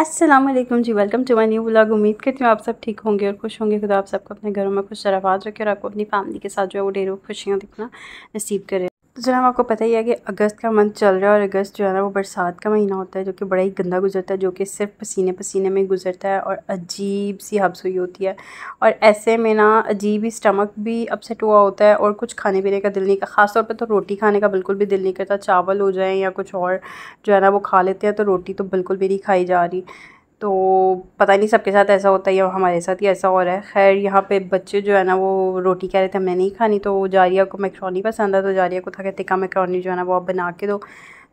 Aslam ji welcome to my new blog उम्मीद करती हूँ आप सब ठीक होंगे और खुश होंगे खुदा आप सबको अपने घरों में खुश रवाज रखें और आपको अपनी फैमिली के साथ जो है वो डेरों खुशियाँ दिखना नसीब करें तो जनाब आपको पता ही है कि अगस्त का मंथ चल रहा है और अगस्त जो है ना वो बरसात का महीना होता है जो कि बड़ा ही गंदा गुजरता है जो कि सिर्फ पसीने पसीने में गुजरता है और अजीब सी हब्स हुई होती है और ऐसे में ना अजीब ही स्टमक भी अपसेट हुआ होता है और कुछ खाने पीने का दिल नहीं करता ख़ासतौर पर तो रोटी खाने का बिल्कुल भी दिल नहीं करता चावल हो जाए या कुछ और जो है ना वो खा लेते हैं तो रोटी तो बिल्कुल भी नहीं खाई जा रही तो पता नहीं सबके साथ ऐसा होता है या हमारे साथ ही ऐसा हो रहा है खैर यहाँ पे बच्चे जो है ना वो रोटी कह रहे थे हमने नहीं खानी तो जारिया को मैक्रोनी पसंद है तो जारिया को था कि तिक्का मैक्रोनी जो है ना वो आप बना के दो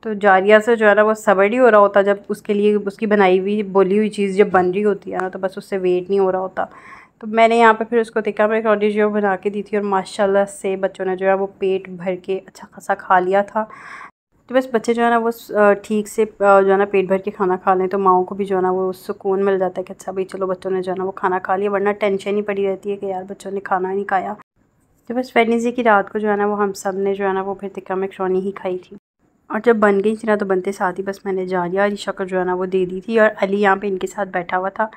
तो जारिया से जो है ना वो सबर ही हो रहा होता जब उसके लिए उसकी बनाई हुई बोली हुई चीज़ जब बन रही होती है ना तो बस उससे वेट नहीं हो रहा होता तो मैंने यहाँ पे फिर उसको तिका मैक्रोनी जो बना के दी थी और माशाल्लाह से बच्चों ने जो है वो पेट भर के अच्छा खासा खा लिया था तो बस बच्चे जो है ना वो ठीक से जो है ना पेट भर के खाना खा लें तो माओ को भी जो है ना वो सुकून मिल जाता है कि अच्छा भाई चलो बच्चों ने जो है ना वो खाना खा लिया वरना टेंशन ही पड़ी रहती है कि यार बच्चों ने खाना नहीं खाया तो बस फैनिजे की रात को जो है ना वो हम सब ने जो है ना वो फिर तिक्का मैक्रोनी ही खाई थी और जब बन गई थी ना तो बनते साथ ही बस मैंने जा लिया अली को जो है ना वो दे दी थी और अली यहाँ पर इनके साथ बैठा हुआ था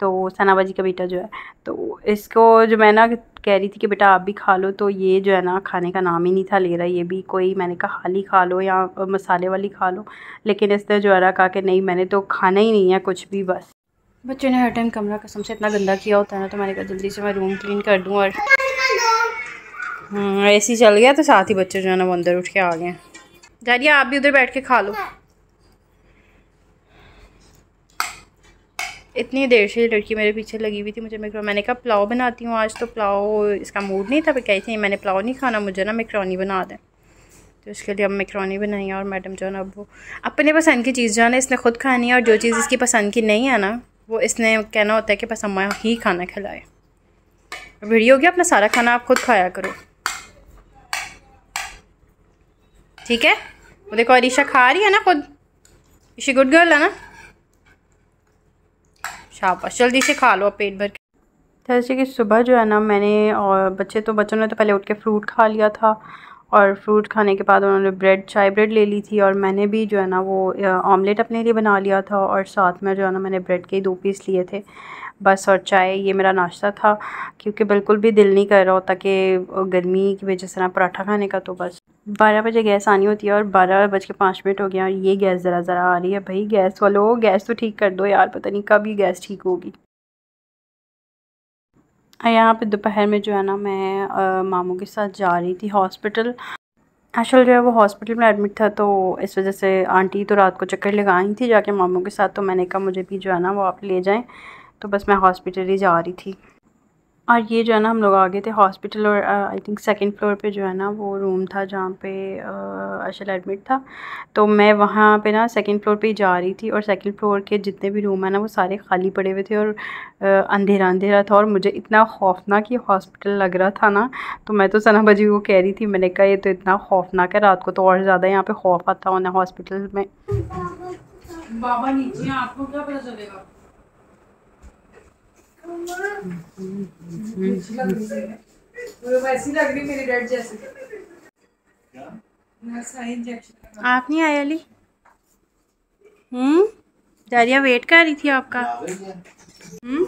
तो सना का बेटा जो है तो इसको जो मैं ना कह रही थी कि बेटा आप भी खा लो तो ये जो है ना खाने का नाम ही नहीं था ले रहा ये भी कोई मैंने कहा हाली खा लो या मसाले वाली खा लो लेकिन इसने जो है ना कहा कि नहीं मैंने तो खाना ही नहीं है कुछ भी बस बच्चों ने हर टाइम कमरा कसम से इतना गंदा किया होता है ना तो मैंने कहा जल्दी से मैं रूम क्लीन कर दूँ और ए हम्म, सी चल गया तो साथ ही बच्चे जो है ना वो अंदर उठ के आ गए जानिए आप भी उधर बैठ के खा लो इतनी देर से लड़की मेरे पीछे लगी हुई थी मुझे मैक्रोनी मैंने कहा पुलाव बनाती हूँ आज तो पुलाव इसका मूड नहीं था फिर कह थी मैंने पुलाव नहीं खाना मुझे ना मैक्रोनी बना दें तो इसके लिए अब मैक्रोनी बनाई और मैडम जो है ना अब वो अपने पसंद की चीज़ जो है ना इसने ख़ुद खानी है और जो चीज़ इसकी पसंद की नहीं है ना वो इसने कहना होता है कि बस अम्मा ही खाना खिलाए रेडी हो गया अपना सारा खाना आप खुद खाया करो ठीक है वो देखो अरीशा खा रही है ना खुद इशी गुड गर्ल है ना शाबाश जल्दी से खा लो पेट भर के जैसे कि सुबह जो है ना मैंने और बच्चे तो बच्चों ने तो पहले उठ के फ्रूट खा लिया था और फ्रूट खाने के बाद उन्होंने ब्रेड चाय ब्रेड ले ली थी और मैंने भी जो है ना वो ऑमलेट अपने लिए बना लिया था और साथ में जो है ना मैंने ब्रेड के दो पीस लिए थे बस और चाय ये मेरा नाश्ता था क्योंकि बिल्कुल भी दिल नहीं कर रहा होता कि गर्मी की वजह से ना पराठा खाने का तो बस बारह बजे गैस आनी होती है और बारह बज के पाँच मिनट हो गया और ये गैस ज़रा ज़रा आ रही है भाई गैस वालो गैस तो ठीक कर दो यार पता नहीं कब ये गैस ठीक होगी यहाँ पे दोपहर में जो है ना मैं आ, मामू के साथ जा रही थी हॉस्पिटल एक्चुअल जो है वो हॉस्पिटल में एडमिट था तो इस वजह से आंटी तो रात को चक्कर लगाई थी जाके मामू के साथ तो मैंने कहा मुझे भी जो है ना वो आप ले जाएँ तो बस मैं हॉस्पिटल ही जा रही थी और ये जो है ना हम लोग आ गए थे हॉस्पिटल और आई थिंक सेकंड फ्लोर पे जो है ना वो रूम था जहाँ पे अशल एडमिट था तो मैं वहाँ पे ना सेकंड फ्लोर पे जा रही थी और सेकंड फ्लोर के जितने भी रूम है ना वो सारे खाली पड़े हुए थे और अंधेरा अंधेरा था और मुझे इतना खौफनाक ये हॉस्पिटल लग रहा था ना तो मैं तो सना बजी को कह रही थी मैंने कहा ये तो इतना खौफनाक है रात को तो और ज़्यादा यहाँ पर खौफ आता होना हॉस्पिटल में बाबा नीचे आपको क्या पता चलेगा आप नहीं आए अली हम्म वेट कर रही थी आपका अली हम्म?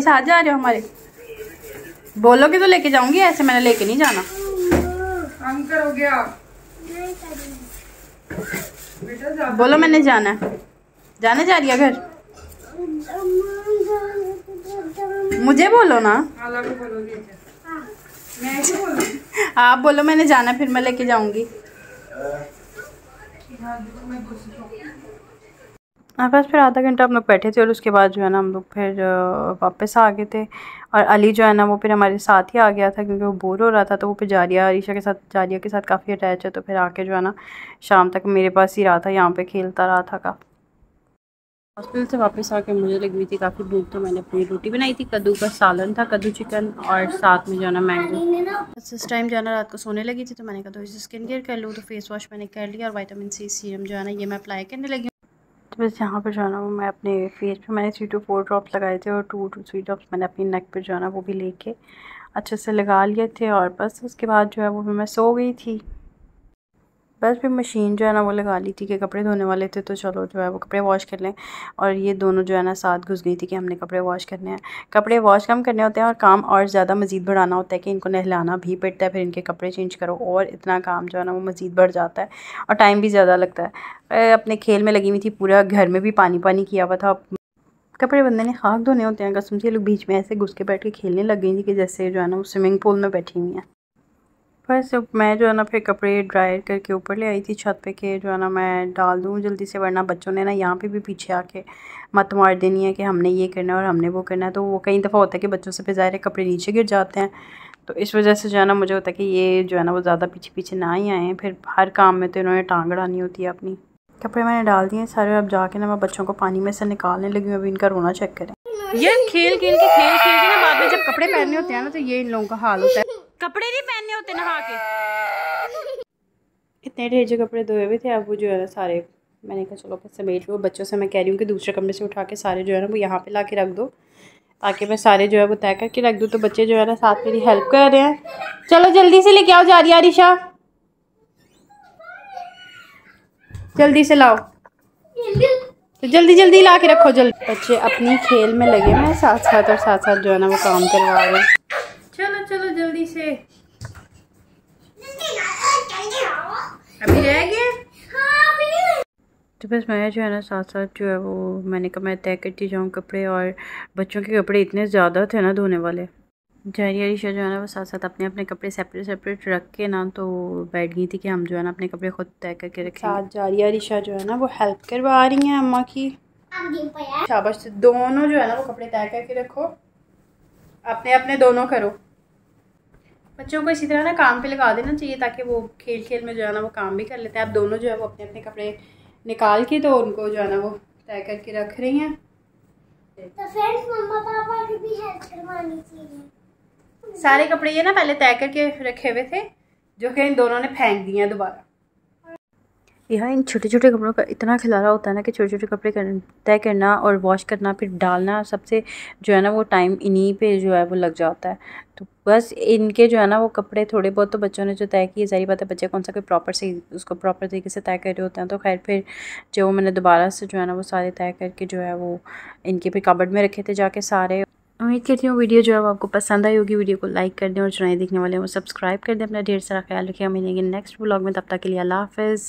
साथ जा रहे हो हमारे बोलोगे तो लेके जाऊंगी ऐसे मैंने लेके नहीं जाना हम करोगे आप बोलो मैंने जाना है जाने जा रही है घर मुझे बोलो ना आप बोलो मैंने जाना फिर मैं लेके जाऊंगी हमारे फिर आधा घंटा हम लोग बैठे थे और उसके बाद जो है ना हम लोग फिर वापस आ गए थे और अली जो है ना वो फिर हमारे साथ ही आ गया था क्योंकि वो बोर हो रहा था तो वो फिर जारिया आरिशा के साथ जारिया के साथ काफ़ी अटैच है तो फिर आके जो है ना शाम तक मेरे पास ही रहा था यहाँ पे खेलता रहा था का हॉस्पिटल से वापस आके मुझे लगी हुई थी काफ़ी भूख तो मैंने अपनी रोटी बनाई थी कद्दू का सालन था कद्दू चिकन और साथ में जाना मैंगो इस टाइम जाना रात को सोने लगी थी तो मैंने कहा तो इसे स्किन केयर कर लूँ तो फेस वॉश मैंने कर लिया और वाइटामिन सी सीरम जो है ना ये मैं अप्लाई करने लगी तो बस यहाँ पर जो है ना वो मैं अपने फेस पे मैंने थ्री टू फोर ड्रॉप्स लगाए थे और टू टू थ्री ड्रॉप्स मैंने अपनी नेक पर जो है ना वो भी लेके अच्छे से लगा लिए थे और बस उसके बाद जो है वो भी मैं सो गई थी बस फिर मशीन जो है ना वो लगा ली थी कि कपड़े धोने वाले थे तो चलो जो है वो कपड़े वॉश कर लें और ये दोनों जो है ना साथ घुस गई थी कि हमने कपड़े वॉश करने हैं कपड़े वॉश कम करने होते हैं और काम और ज़्यादा मज़ीद बढ़ाना होता है कि इनको नहलाना भी पड़ता है फिर इनके कपड़े चेंज करो और इतना काम जो है ना वो मज़ीद बढ़ जाता है और टाइम भी ज़्यादा लगता है अपने खेल में लगी हुई थी पूरा घर में भी पानी पानी किया हुआ था कपड़े बंदे ने खाक धोने होते हैं कसम से लोग बीच में ऐसे घुस के बैठ के खेलने लग गई थी कि जैसे जो है ना वो स्विमिंग पूल में बैठी हुई हैं बस मैं जो है ना फिर कपड़े ड्राई करके ऊपर ले आई थी छत पे के जो है ना मैं डाल दूँ जल्दी से वरना बच्चों ने ना यहाँ पे भी पीछे आके मत मार देनी है कि हमने ये करना है और हमने वो करना है तो वो कई दफ़ा होता है कि बच्चों से ज़ाहिर है कपड़े नीचे गिर जाते हैं तो इस वजह से जो है ना मुझे होता है कि ये जो है ना वो ज़्यादा पीछे पीछे ना ही आएँ फिर हर काम में तो इन्होंने टांग अड़ानी होती है अपनी कपड़े मैंने डाल दिए सारे अब जाके ना मैं बच्चों को पानी में से निकालने लगी हूँ अभी इनका रोना चेक करें ये खेल खेल के खेल खेल के ना बाद में जब कपड़े पहनने होते हैं ना तो ये इन लोगों का हाल होता है कपड़े नहीं पहनने होते नहा के इतने ढेर जो कपड़े धोए हुए थे अब वो जो है ना सारे मैंने कहा चलो बस समेट लो बच्चों से मैं कह रही हूँ कि दूसरे कमरे से उठा के सारे जो है ना वो यहाँ पे ला के रख दो ताकि मैं सारे जो है वो तय करके रख दूँ तो बच्चे जो है ना साथ मेरी हेल्प कर रहे हैं चलो जल्दी से लेके आओ जा रही आरिशा जल्दी से लाओ तो जल्दी जल्दी ला के रखो जल्दी बच्चे अपनी खेल में लगे मैं साथ साथ और साथ साथ जो है ना वो काम करवा रहे हैं जल्दी से अभी रह गया हाँ, तो बस मैं जो है ना साथ साथ जो है वो मैंने कहा मैं तय करती जाऊँ कपड़े और बच्चों के कपड़े इतने ज़्यादा थे ना धोने वाले जहरी अलीशा जो है ना वो साथ साथ अपने अपने कपड़े सेपरेट सेपरेट रख के ना तो बैठ गई थी कि हम जो है ना अपने कपड़े खुद तय करके रखें साथ जहरी अलीशा जो है ना वो हेल्प करवा रही हैं अम्मा की शाबाश दोनों जो है ना वो कपड़े तय करके रखो अपने अपने दोनों करो बच्चों को इसी तरह ना काम पे लगा देना चाहिए ताकि वो खेल खेल में जो है ना वो काम भी कर लेते हैं आप दोनों जो है वो अपने अपने कपड़े निकाल के तो उनको जो है ना वो तय करके रख रही हैं तो फ्रेंड्स मम्मा पापा की भी हेल्प करवानी चाहिए सारे कपड़े ये ना पहले तय करके रखे हुए थे जो कि इन दोनों ने फेंक दिए दोबारा यहाँ इन छोटे छोटे कपड़ों का इतना खिलारा होता है ना कि छोटे छोटे कपड़े कर तय करना और वॉश करना फिर डालना सबसे जो है ना वो टाइम इन्हीं पे जो है वो लग जाता है तो बस इनके जो है ना वो कपड़े थोड़े बहुत तो बच्चों ने जो तय किए जारी बात है बच्चे कौन सा कोई प्रॉपर से उसको प्रॉपर तरीके से तय कर रहे होते हैं तो खैर फिर जो मैंने दोबारा से जो है ना वो सारे तय करके जो है वो इनके फिर कबड में रखे थे जाके सारे उम्मीद करती हूँ वीडियो जो है आपको पसंद आई होगी वीडियो को लाइक कर दें और जो देखने वाले हैं वो सब्सक्राइब कर दें अपना ढेर सारा ख्याल रखिए मिलेंगे नेक्स्ट ब्लॉग में तब तक के लिए अल्लाह हाफिज़